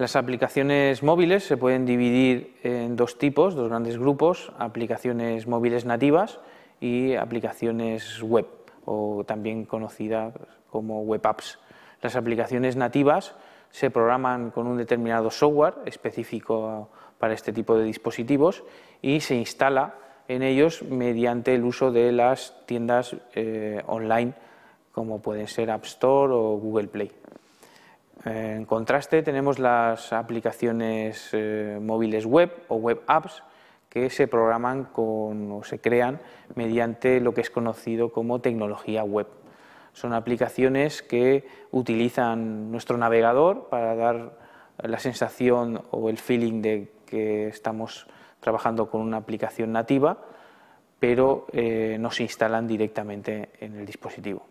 Las aplicaciones móviles se pueden dividir en dos tipos, dos grandes grupos, aplicaciones móviles nativas y aplicaciones web, o también conocidas como web apps. Las aplicaciones nativas se programan con un determinado software específico para este tipo de dispositivos y se instala en ellos mediante el uso de las tiendas eh, online como pueden ser App Store o Google Play. Eh, en contraste, tenemos las aplicaciones eh, móviles web o web apps que se programan o se crean mediante lo que es conocido como tecnología web. Son aplicaciones que utilizan nuestro navegador para dar la sensación o el feeling de que estamos trabajando con una aplicación nativa, pero eh, no se instalan directamente en el dispositivo.